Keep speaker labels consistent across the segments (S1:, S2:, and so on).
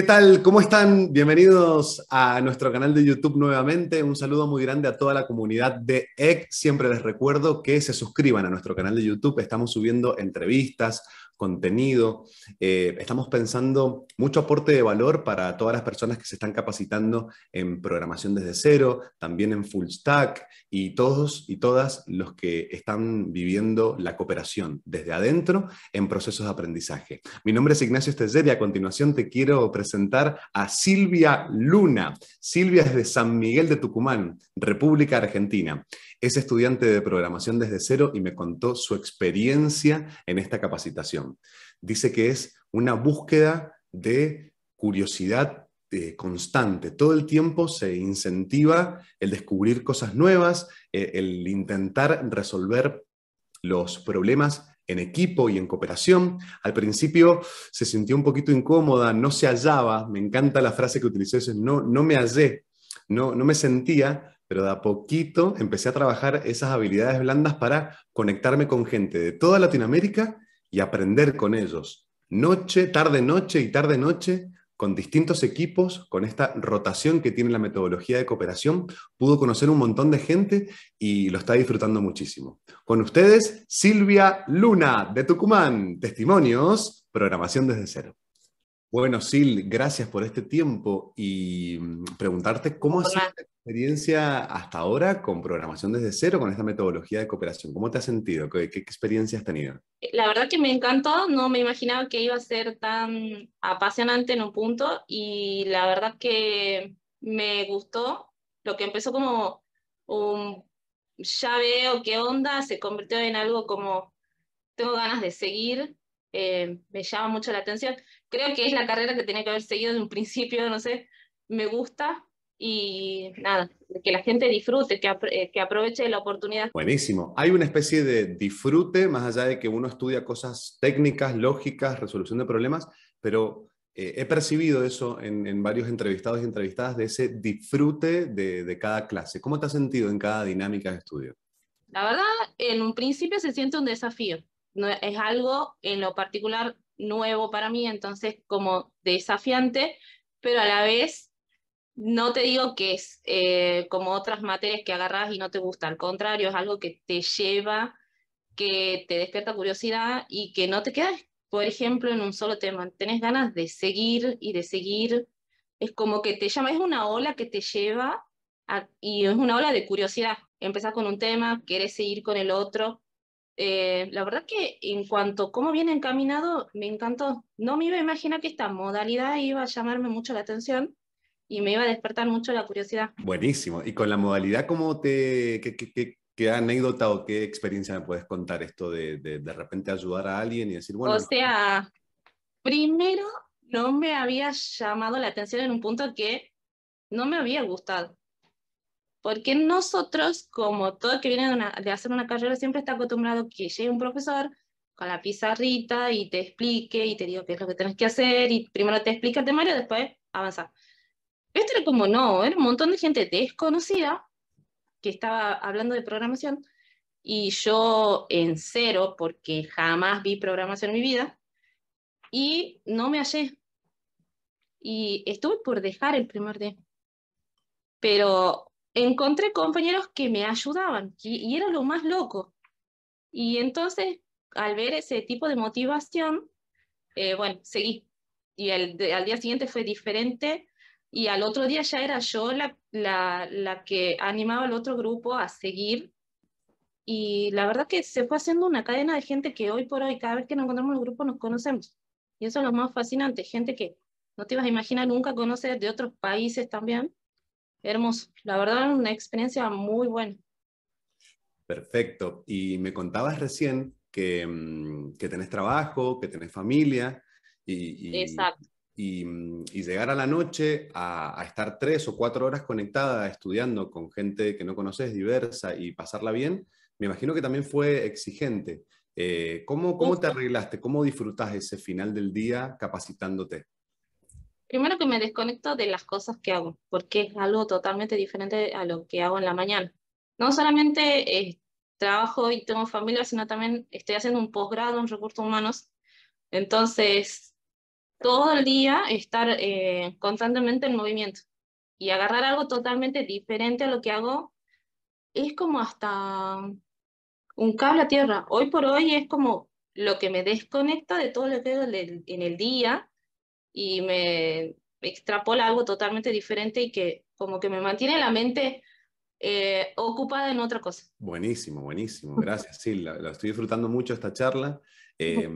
S1: ¿Qué tal? ¿Cómo están? Bienvenidos a nuestro canal de YouTube nuevamente. Un saludo muy grande a toda la comunidad de EC. Siempre les recuerdo que se suscriban a nuestro canal de YouTube. Estamos subiendo entrevistas, contenido. Eh, estamos pensando mucho aporte de valor para todas las personas que se están capacitando en programación desde cero, también en full stack y todos y todas los que están viviendo la cooperación desde adentro en procesos de aprendizaje. Mi nombre es Ignacio Esteller y a continuación te quiero presentar a Silvia Luna. Silvia es de San Miguel de Tucumán, República Argentina. Es estudiante de programación desde cero y me contó su experiencia en esta capacitación. Dice que es una búsqueda de curiosidad eh, constante. Todo el tiempo se incentiva el descubrir cosas nuevas, eh, el intentar resolver los problemas en equipo y en cooperación. Al principio se sintió un poquito incómoda, no se hallaba, me encanta la frase que utilicé, no, no me hallé, no, no me sentía, pero de a poquito empecé a trabajar esas habilidades blandas para conectarme con gente de toda Latinoamérica y aprender con ellos, noche, tarde, noche y tarde, noche, con distintos equipos, con esta rotación que tiene la metodología de cooperación, pudo conocer un montón de gente y lo está disfrutando muchísimo. Con ustedes, Silvia Luna, de Tucumán, Testimonios, Programación desde cero. Bueno, Sil, gracias por este tiempo y mm, preguntarte cómo ha experiencia hasta ahora con programación desde cero, con esta metodología de cooperación? ¿Cómo te has sentido? ¿Qué, experiencia has tenido?
S2: Eh, la verdad que me encantó, no me imaginaba que iba a ser tan apasionante en un punto y la verdad que me gustó lo que empezó como un ya veo qué onda, se convirtió en algo como tengo ganas de seguir, eh, me llama mucho la atención. Creo que es la carrera que tenía que haber seguido desde un principio, no sé, me gusta, y nada, que la gente disfrute, eh, que, aproveche la oportunidad.
S1: Buenísimo. Hay una especie de disfrute, más allá de que uno estudia cosas técnicas, lógicas, resolución de problemas, pero eh, he percibido eso en, varios entrevistados y entrevistadas, de ese disfrute de, cada clase. ¿Cómo te has sentido en cada dinámica de estudio?
S2: La verdad, en un principio se siente un desafío. No, es algo en lo particular nuevo para mí, entonces como desafiante, pero a la vez no te digo que es eh, como otras materias que agarras y no te gusta, al contrario, es algo que te lleva, que te despierta curiosidad y que no te quedas, por ejemplo, en un solo tema. Tenés ganas de seguir y de seguir. Es como que te llama, es una ola que te lleva y es una ola de curiosidad. Empezás con un tema, quieres seguir con el otro. Eh, la verdad que en cuanto a cómo viene encaminado, me encantó. No me iba a imaginar que esta modalidad iba a llamarme mucho la atención y me iba a despertar mucho la curiosidad.
S1: Buenísimo. ¿Y con la modalidad, cómo te, qué, qué, qué, anécdota o qué experiencia me puedes contar esto de, de, de repente ayudar a alguien y decir, bueno... O
S2: sea, primero no me había llamado la atención en un punto que no me había gustado. Porque nosotros, como todo que viene de, hacer una carrera, siempre está acostumbrado que llegue un profesor con la pizarrita y te explique y te diga qué es lo que tienes que hacer y primero te explica el temario, después avanza. Esto era como no, era un montón de gente desconocida que estaba hablando de programación y yo en cero, porque jamás vi programación en mi vida, y no me hallé. Y estuve por dejar el primer día. Pero encontré compañeros que me ayudaban y, era lo más loco. Y entonces, al ver ese tipo de motivación, eh, bueno, seguí. Y al día siguiente fue diferente y al otro día ya era yo la, la, la, que animaba al otro grupo a seguir. Y la verdad que se fue haciendo una cadena de gente que hoy por hoy, cada vez que nos encontramos en los grupo, nos conocemos. Y eso es lo más fascinante, gente que no te ibas a imaginar nunca conocer de otros países también. Hermoso, la verdad una experiencia muy buena.
S1: Perfecto. Y me contabas recién que, mm, que tenés trabajo, que tenés familia. y... Exacto Mm, y, llegar a la noche a, estar tres o cuatro horas conectada estudiando con gente que no conoces, diversa, y pasarla bien, me imagino que también fue exigente. Eh, ¿cómo, ¿Cómo te arreglaste? ¿Cómo disfrutas ese final del día capacitándote?
S2: Primero que me desconecto de las cosas que hago, porque es algo totalmente diferente a lo que hago en la mañana. No solamente eh, trabajo y tengo familia, sino también estoy haciendo un posgrado en recursos humanos. Entonces, todo el día estar eh, constantemente en movimiento y agarrar algo totalmente diferente a lo que hago es como hasta un cable a tierra. Hoy por hoy es como lo que me desconecta de todo lo que hago en el día y me extrapola algo totalmente diferente y que como que me mantiene la mente eh, ocupada en otra cosa.
S1: Buenísimo, buenísimo. Gracias. Sí, la, estoy disfrutando mucho esta charla. Eh,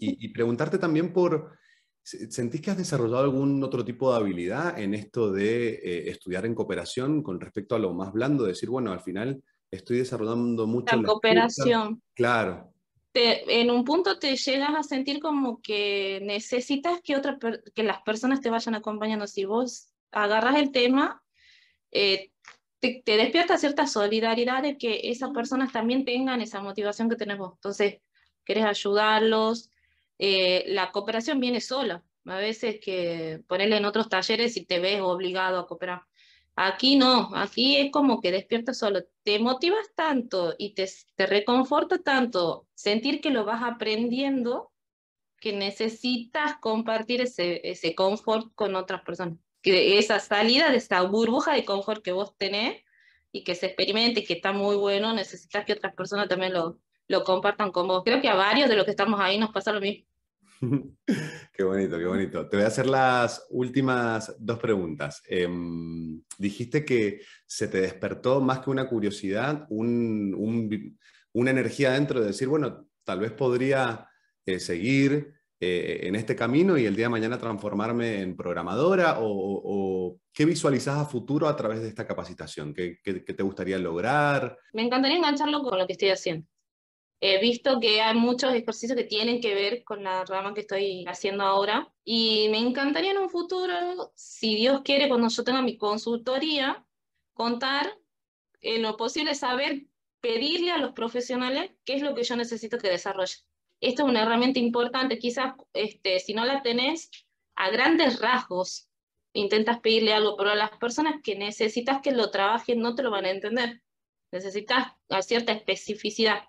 S1: y preguntarte también por ¿Sentís que has desarrollado algún otro tipo de habilidad en esto de eh, estudiar en cooperación con respecto a lo más blando? Decir, bueno, al final estoy desarrollando mucho. La, cooperación. Claro.
S2: en un punto te llegas a sentir como que necesitas que, otra, que las personas te vayan acompañando. Si vos agarras el tema, eh, te, te, despierta cierta solidaridad de que esas personas también tengan esa motivación que tenés vos. Entonces, querés ayudarlos, eh, la cooperación viene sola. A veces que ponerle en otros talleres y te ves obligado a cooperar. Aquí no, aquí es como que despiertas solo, te motivas tanto y te, te reconforta tanto sentir que lo vas aprendiendo que necesitas compartir ese, ese confort con otras personas. Que esa salida de esa burbuja de confort que vos tenés y que se experimente, que está muy bueno, necesitas que otras personas también lo, lo compartan con vos. Creo que a varios de los que estamos ahí nos pasa lo mismo.
S1: qué bonito, qué bonito. Te voy a hacer las últimas dos preguntas. Em, dijiste que se te despertó más que una curiosidad, una energía dentro de decir, bueno, tal vez podría eh, seguir eh, en este camino y el día de mañana transformarme en programadora o, qué visualizas a futuro a través de esta capacitación, qué te gustaría lograr.
S2: Me encantaría engancharlo con lo que estoy haciendo He visto que hay muchos ejercicios que tienen que ver con la rama que estoy haciendo ahora y me encantaría en un futuro, si Dios quiere, cuando yo tenga mi consultoría, contar en lo posible, saber pedirle a los profesionales qué es lo que yo necesito que desarrolle. Esta es una herramienta importante, quizás este, si no la tenés, a grandes rasgos intentas pedirle algo, pero a las personas que necesitas que lo trabajen no te lo van a entender. Necesitas cierta especificidad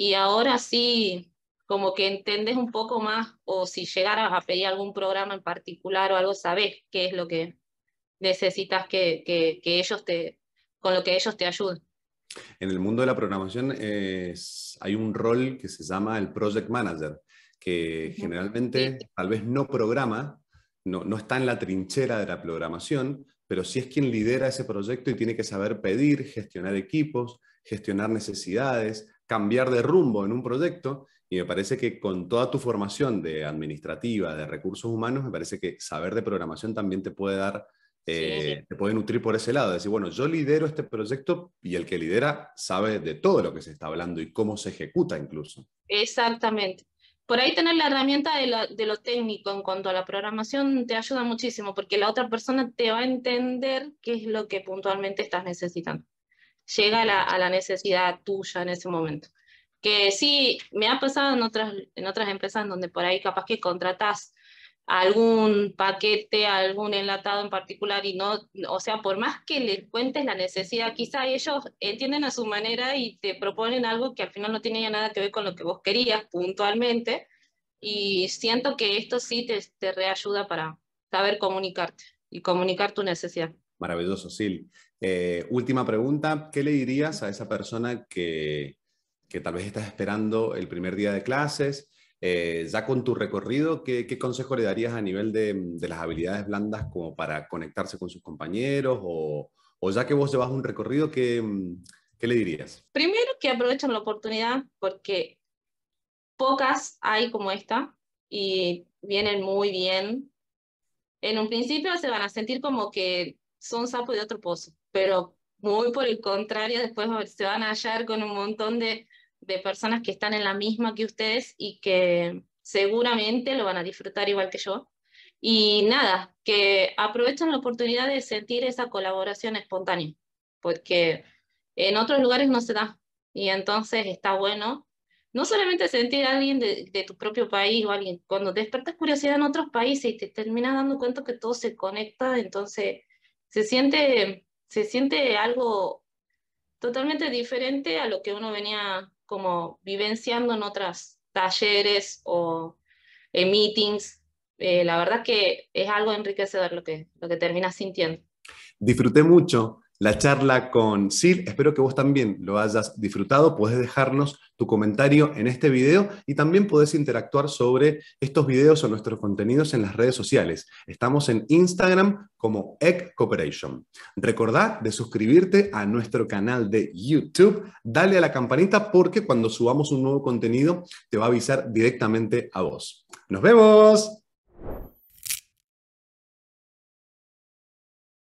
S2: y ahora sí como que entendés un poco más o si llegaras a pedir algún programa en particular o algo, sabes qué es lo que necesitas que, ellos te, con lo que ellos te ayuden.
S1: En el mundo de la programación eh, hay un rol que se llama el Project Manager, que generalmente tal vez no programa, no, no está en la trinchera de la programación, pero sí es quien lidera ese proyecto y tiene que saber pedir, gestionar equipos, gestionar necesidades, cambiar de rumbo en un proyecto y me parece que con toda tu formación de administrativa, de recursos humanos, me parece que saber de programación también te puede dar, eh, te puede nutrir por ese lado. Decir, bueno, yo lidero este proyecto y el que lidera sabe de todo lo que se está hablando y cómo se ejecuta incluso.
S2: Exactamente. Por ahí tener la herramienta de lo técnico en cuanto a la programación te ayuda muchísimo porque la otra persona te va a entender qué es lo que puntualmente estás necesitando llega a la, necesidad tuya en ese momento. Que sí, me ha pasado en otras, en otras empresas donde por ahí capaz que contratás algún paquete, algún enlatado en particular y no, o sea, por más que les cuentes la necesidad, quizá ellos entienden a su manera y te proponen algo que al final no ya nada que ver con lo que vos querías puntualmente y siento que esto sí te, te reayuda para saber comunicarte y comunicar tu necesidad.
S1: Maravilloso, sí eh, última pregunta, ¿qué le dirías a esa persona que, tal vez estás esperando el primer día de clases? Eh, ya con tu recorrido, ¿qué, consejo le darías a nivel de, las habilidades blandas como para conectarse con sus compañeros? O, ya que vos llevas un recorrido, ¿qué, mm, ¿qué, le dirías?
S2: Primero que aprovechen la oportunidad porque pocas hay como esta y vienen muy bien. En un principio se van a sentir como que son sapos de otro pozo, pero muy por el contrario, después se van a hallar con un montón de, de personas que están en la misma que ustedes y que seguramente lo van a disfrutar igual que yo. Y nada, que aprovechen la oportunidad de sentir esa colaboración espontánea, porque en otros lugares no se da. Y entonces está bueno no solamente sentir a alguien de, de, tu propio país o alguien, cuando despertas curiosidad en otros países y te terminas dando cuenta que todo se conecta, entonces se siente, se siente algo totalmente diferente a lo que uno venía como vivenciando en otros talleres o en meetings. Eh, la verdad que es algo enriquecedor lo que, lo que terminas sintiendo.
S1: Disfruté mucho la charla con Sil. Espero que vos también lo hayas disfrutado. Podés dejarnos tu comentario en este video y también podés interactuar sobre estos videos o nuestros contenidos en las redes sociales. Estamos en Instagram como Egg Cooperation. Recordá de suscribirte a nuestro canal de YouTube. Dale a la campanita porque cuando subamos un nuevo contenido te va a avisar directamente a vos. ¡Nos vemos!